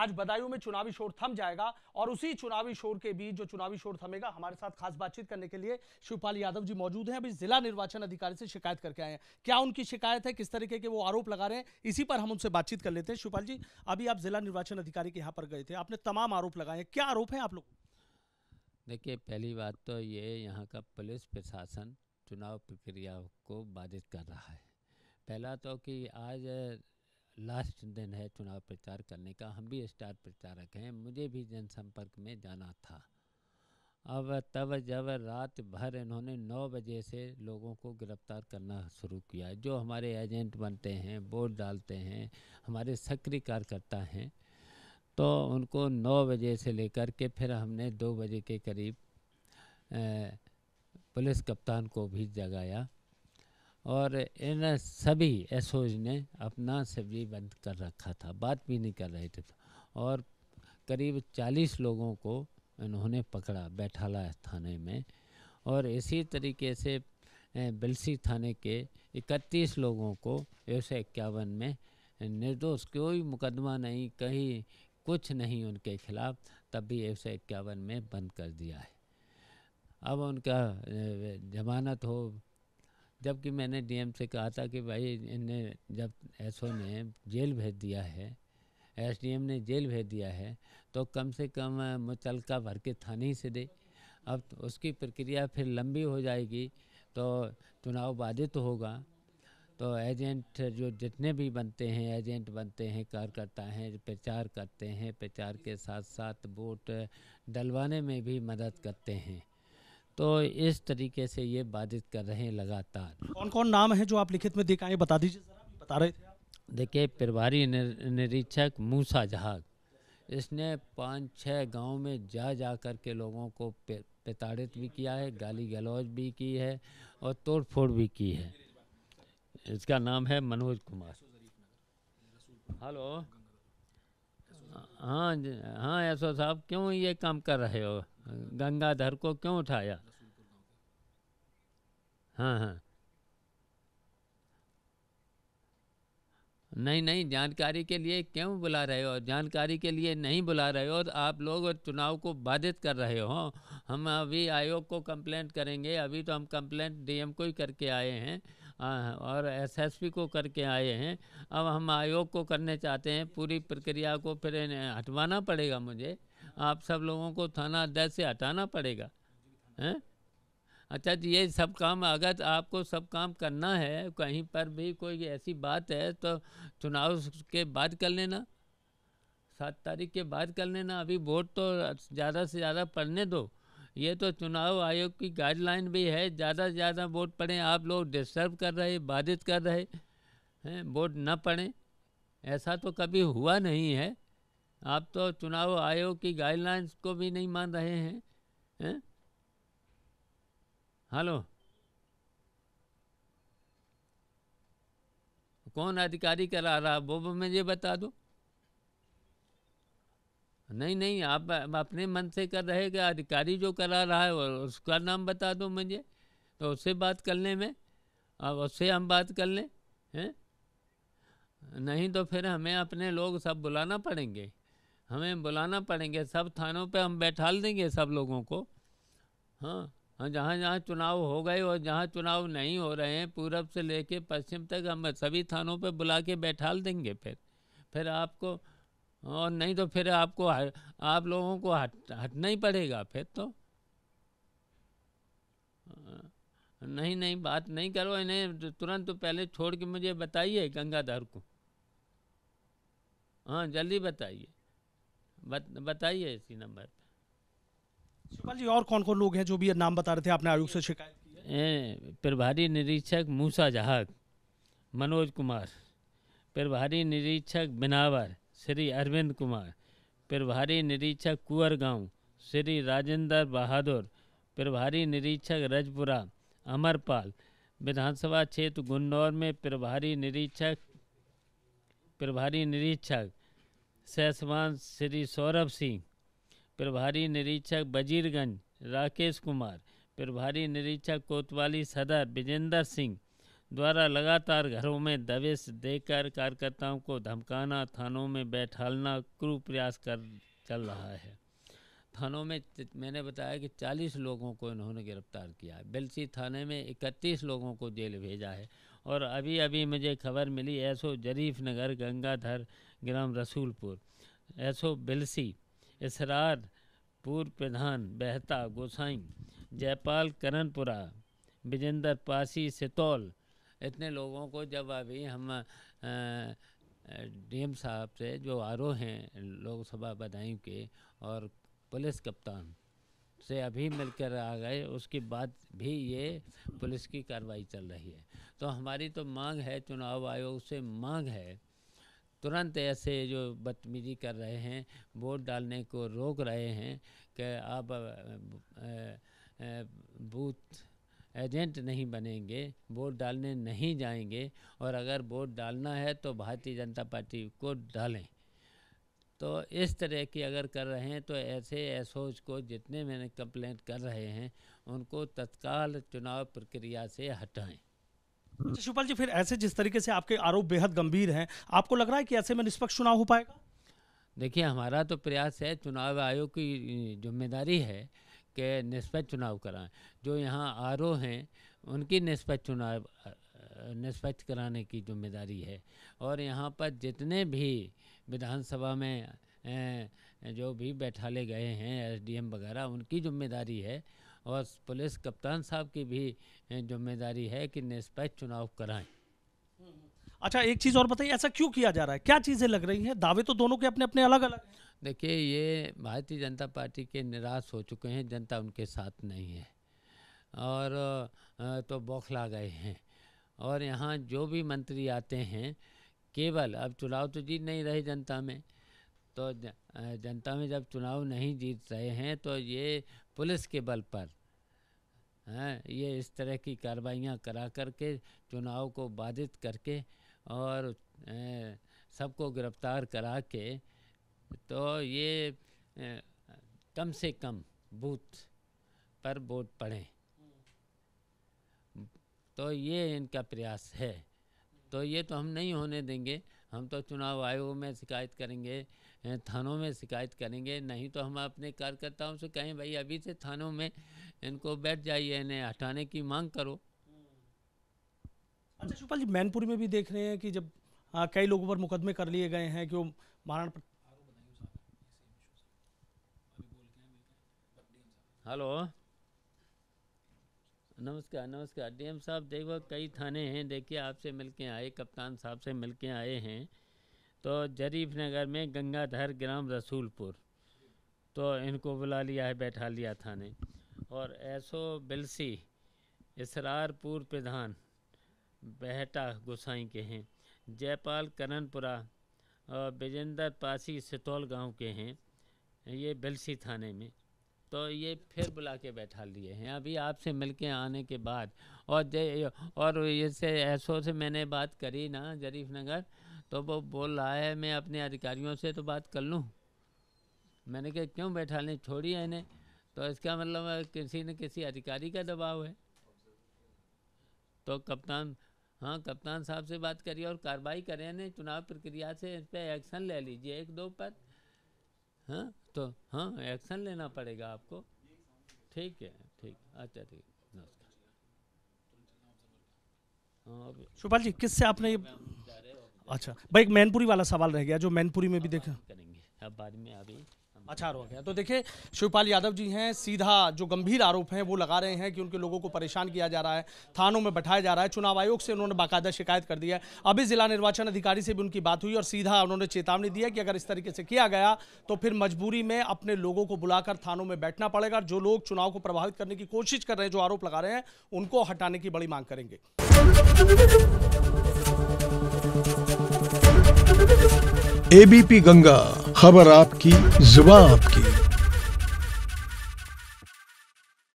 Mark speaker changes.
Speaker 1: आज बदायूं में चुनावी शोर थम जाएगा और उसी चुनावी शोर के बीच जो चुनावी शोर थमेगा हमारे साथ खास बातचीत करने के लिए शिवपाल यादव जी मौजूद हैं अभी जिला निर्वाचन अधिकारी से शिकायत करके आए हैं क्या उनकी शिकायत है किस तरीके के वो आरोप लगा रहे हैं इसी पर हम उनसे बातचीत कर लेते हैं शिवपाल जी अभी आप जिला निर्वाचन अधिकारी के यहाँ पर गए थे आपने तमाम आरोप लगाए हैं क्या आरोप है आप लोग
Speaker 2: देखिए पहली बात तो ये यहाँ का पुलिस प्रशासन चुनाव प्रक्रिया को बाधित कर रहा है पहला तो कि आज लास्ट दिन है चुनाव प्रचार करने का हम भी स्टार प्रचारक हैं मुझे भी जनसंपर्क में जाना था अब तब जब रात भर इन्होंने नौ बजे से लोगों को गिरफ्तार करना शुरू किया जो हमारे एजेंट बनते हैं वोट डालते हैं हमारे सक्रिय कार्यकर्ता हैं तो उनको नौ बजे से लेकर के फिर हमने दो बजे के करीब पुलिस कप्तान को भी जगाया और इन सभी एस ने अपना सब्जी बंद कर रखा था बात भी नहीं कर रहे थे और करीब चालीस लोगों को इन्होंने पकड़ा बैठाला थाने में और इसी तरीके से बिलसी थाने के इकतीस लोगों को एक सौ इक्यावन में निर्दोष कोई मुकदमा नहीं कहीं कुछ नहीं उनके खिलाफ तब भी एक सौ इक्यावन में बंद कर दिया है अब उनका जमानत हो जबकि मैंने डीएम से कहा था कि भाई इन्हें जब एसओ ने जेल भेज दिया है एसडीएम ने जेल भेज दिया है तो कम से कम मुचलका भर के थाने से दे अब तो उसकी प्रक्रिया फिर लंबी हो जाएगी तो चुनाव बाधित तो होगा तो एजेंट जो जितने भी बनते हैं एजेंट बनते हैं कार्यकर्ता हैं प्रचार करते हैं प्रचार के साथ साथ वोट डलवाने में भी मदद करते हैं तो इस तरीके से ये बाधित कर रहे हैं लगातार कौन
Speaker 1: कौन नाम है जो आप
Speaker 2: लिखित में देख आए बता दीजिए बता रहे थे देखिए प्रभारी निरीक्षक मूसा जहाज इसने पाँच छः गांव में जा जा कर के लोगों को प्रताड़ित भी किया है गाली गलौज भी की है और तोड़फोड़ भी की है इसका नाम है मनोज कुमार हेलो हाँ हाँ ऐसा साहब क्यों ये काम कर रहे हो गंगाधर को क्यों उठाया हाँ हाँ नहीं नहीं जानकारी के लिए क्यों बुला रहे हो जानकारी के लिए नहीं बुला रहे हो तो आप लोग चुनाव को बाधित कर रहे हो हम अभी आयोग को कंप्लेंट करेंगे अभी तो हम कंप्लेंट डीएम को ही करके आए हैं और एसएसपी को करके आए हैं अब हम आयोग को करने चाहते हैं पूरी प्रक्रिया को फिर हटवाना पड़ेगा मुझे आप सब लोगों को थाना अध्यक्ष से हटाना पड़ेगा हैं अच्छा जी ये सब काम अगर आपको सब काम करना है कहीं पर भी कोई ऐसी बात है तो चुनाव के बाद कर लेना सात तारीख के बाद कर लेना अभी वोट तो ज़्यादा से ज़्यादा पढ़ने दो ये तो चुनाव आयोग की गाइडलाइन भी है ज़्यादा से ज़्यादा वोट पड़ें आप लोग डिस्टर्ब कर रहे बाधित कर रहे हैं वोट न पड़ें ऐसा तो कभी हुआ नहीं है आप तो चुनाव आयोग की गाइडलाइंस को भी नहीं मान रहे हैं हैं हेलो कौन अधिकारी करा रहा वो मुझे बता दो नहीं नहीं आप अपने मन से कर रहे कि अधिकारी जो करा रहा है उसका नाम बता दो मुझे तो उससे बात करने में अब उससे हम बात कर लें हैं नहीं तो फिर हमें अपने लोग सब बुलाना पड़ेंगे हमें बुलाना पड़ेंगे सब थानों पे हम बैठा देंगे सब लोगों को हाँ हाँ जहाँ जहाँ चुनाव हो गए और जहाँ चुनाव नहीं हो रहे हैं पूरब से लेके पश्चिम तक हम सभी थानों पे बुला के बैठा देंगे फिर फिर आपको और नहीं तो फिर आपको आप लोगों को हट हटना ही पड़ेगा फिर तो हाँ, नहीं नहीं बात नहीं करो इन्हें तुरंत तो पहले छोड़ के मुझे बताइए गंगाधर को हाँ जल्दी बताइए बताइए इसी नंबर पर
Speaker 1: शिवपाल जी और कौन कौन लोग हैं जो भी नाम बता रहे थे आपने आयोग से शिकायत
Speaker 2: की प्रभारी निरीक्षक मूसा जहाग मनोज कुमार प्रभारी निरीक्षक बिनावर श्री अरविंद कुमार प्रभारी निरीक्षक कुंवर गांव श्री राजेंद्र बहादुर प्रभारी निरीक्षक रजपुरा अमरपाल विधानसभा क्षेत्र गुन्नौर में प्रभारी निरीक्षक प्रभारी निरीक्षक सहसवान श्री सौरभ सिंह प्रभारी निरीक्षक बजीरगंज राकेश कुमार प्रभारी निरीक्षक कोतवाली सदर विजेंद्र सिंह द्वारा लगातार घरों में दबिश देकर कार्यकर्ताओं को धमकाना थानों में बैठालना क्रू प्रयास कर चल रहा है थानों में मैंने बताया कि 40 लोगों को इन्होंने गिरफ्तार किया है बेलसी थाने में 31 लोगों को जेल भेजा है और अभी अभी मुझे खबर मिली एसओ जरीफ नगर गंगाधर ग्राम रसूलपुर एसओ बेलसी इसरार पूर्व प्रधान बहता गोसाई जयपाल करणपुरा विजेंद्र पासी सितौल इतने लोगों को जब अभी हम डीएम साहब से जो आरोह हैं लोकसभा बदायूं के और पुलिस कप्तान से अभी मिलकर आ गए उसके बाद भी ये पुलिस की कार्रवाई चल रही है तो हमारी तो मांग है चुनाव आयोग से मांग है तुरंत ऐसे जो बदतमीजी कर रहे हैं वोट डालने को रोक रहे हैं कि आप बूथ एजेंट नहीं बनेंगे वोट डालने नहीं जाएंगे और अगर वोट डालना है तो भारतीय जनता पार्टी को डालें तो इस तरह की अगर कर रहे हैं तो ऐसे एसोज को जितने मैंने कंप्लेंट कर रहे हैं उनको
Speaker 1: तत्काल चुनाव प्रक्रिया से हटाएं अच्छा, शिवपाल जी फिर ऐसे जिस तरीके से आपके आरोप बेहद गंभीर हैं आपको लग रहा है कि ऐसे में निष्पक्ष चुनाव हो पाएगा देखिए हमारा
Speaker 2: तो प्रयास है चुनाव आयोग की जिम्मेदारी है कि निष्पक्ष चुनाव कराएं जो यहाँ आर हैं उनकी निष्पक्ष चुनाव निष्पक्ष कराने की जिम्मेदारी है और यहाँ पर जितने भी विधानसभा में जो भी बैठाले गए हैं एसडीएम वगैरह उनकी जिम्मेदारी है और पुलिस कप्तान साहब की भी जिम्मेदारी है कि निष्पक्ष चुनाव कराएं अच्छा एक चीज़ और बताइए ऐसा क्यों किया जा रहा है क्या चीज़ें लग रही हैं दावे तो दोनों के अपने अपने अलग अलग देखिए ये भारतीय जनता पार्टी के निराश हो चुके हैं जनता उनके साथ नहीं है और तो बौखला गए हैं और यहाँ जो भी मंत्री आते हैं केवल अब चुनाव तो जीत नहीं रहे जनता में तो जनता में जब चुनाव नहीं जीत रहे हैं तो ये पुलिस के बल पर हैं हाँ, ये इस तरह की कार्रवाइयाँ करा करके चुनाव को बाधित करके और सबको गिरफ्तार करा के तो ये कम से कम बूथ पर वोट पड़े तो ये इनका प्रयास है तो ये तो हम नहीं होने देंगे हम तो चुनाव आयोग में शिकायत करेंगे थानों में शिकायत करेंगे नहीं तो हम अपने कार्यकर्ताओं से कहें भाई अभी से थानों में इनको बैठ जाइए इन्हें हटाने की मांग करो
Speaker 1: अच्छा शिवपाल जी मैनपुर में भी देख रहे हैं कि जब आ, कई लोगों पर मुकदमे कर लिए गए हैं कि वो महाराणा
Speaker 2: हेलो नमस्कार नमस्कार डी एम साहब देखो कई थाने हैं देखिए आपसे मिल के आए कप्तान साहब से मिल के आए हैं तो जरीफ नगर में गंगाधर ग्राम रसूलपुर तो इनको बुला लिया है बैठा लिया थाने और ऐसो बिलसी इसरारपुर प्रधान बहटा गोसाई के हैं जयपाल करणपुरा और विजेंद्र पासी सितौल गांव के हैं ये बिलसी थाने में तो ये फिर बुला के बैठा लिए हैं अभी आपसे मिल के आने के बाद और जय और इससे ऐसो से मैंने बात करी ना जरीफ नगर तो वो बोल रहा है मैं अपने अधिकारियों से तो बात कर लूँ मैंने कहा क्यों बैठा लें छोड़ी है इन्हें तो इसका मतलब किसी न किसी अधिकारी का दबाव है तो कप्तान हाँ कप्तान साहब से बात करिए और कार्रवाई करें चुनाव प्रक्रिया से इस पर एक्शन ले लीजिए एक दो पर हाँ तो हाँ एक्शन लेना पड़ेगा आपको ठीक है ठीक अच्छा ठीक नमस्कार शिवपाल जी किससे आपने ये
Speaker 1: अच्छा भाई एक मैनपुरी वाला सवाल रह गया जो मैनपुरी में भी देखा करेंगे अब बाद में अभी अचार हो गया तो देखिए शिवपाल यादव जी हैं सीधा जो गंभीर आरोप हैं वो लगा रहे हैं कि उनके लोगों को परेशान किया जा रहा है थानों में बैठाया जा रहा है चुनाव आयोग से उन्होंने बाकायदा शिकायत कर दी है अभी जिला निर्वाचन अधिकारी से भी उनकी बात हुई और सीधा उन्होंने चेतावनी दी है कि अगर इस तरीके से किया गया तो फिर मजबूरी में अपने लोगों को बुलाकर थानों में बैठना पड़ेगा जो लोग चुनाव को प्रभावित करने की कोशिश कर रहे हैं जो आरोप लगा रहे हैं उनको हटाने की बड़ी मांग करेंगे एबीपी गंगा खबर आपकी जुबा आपकी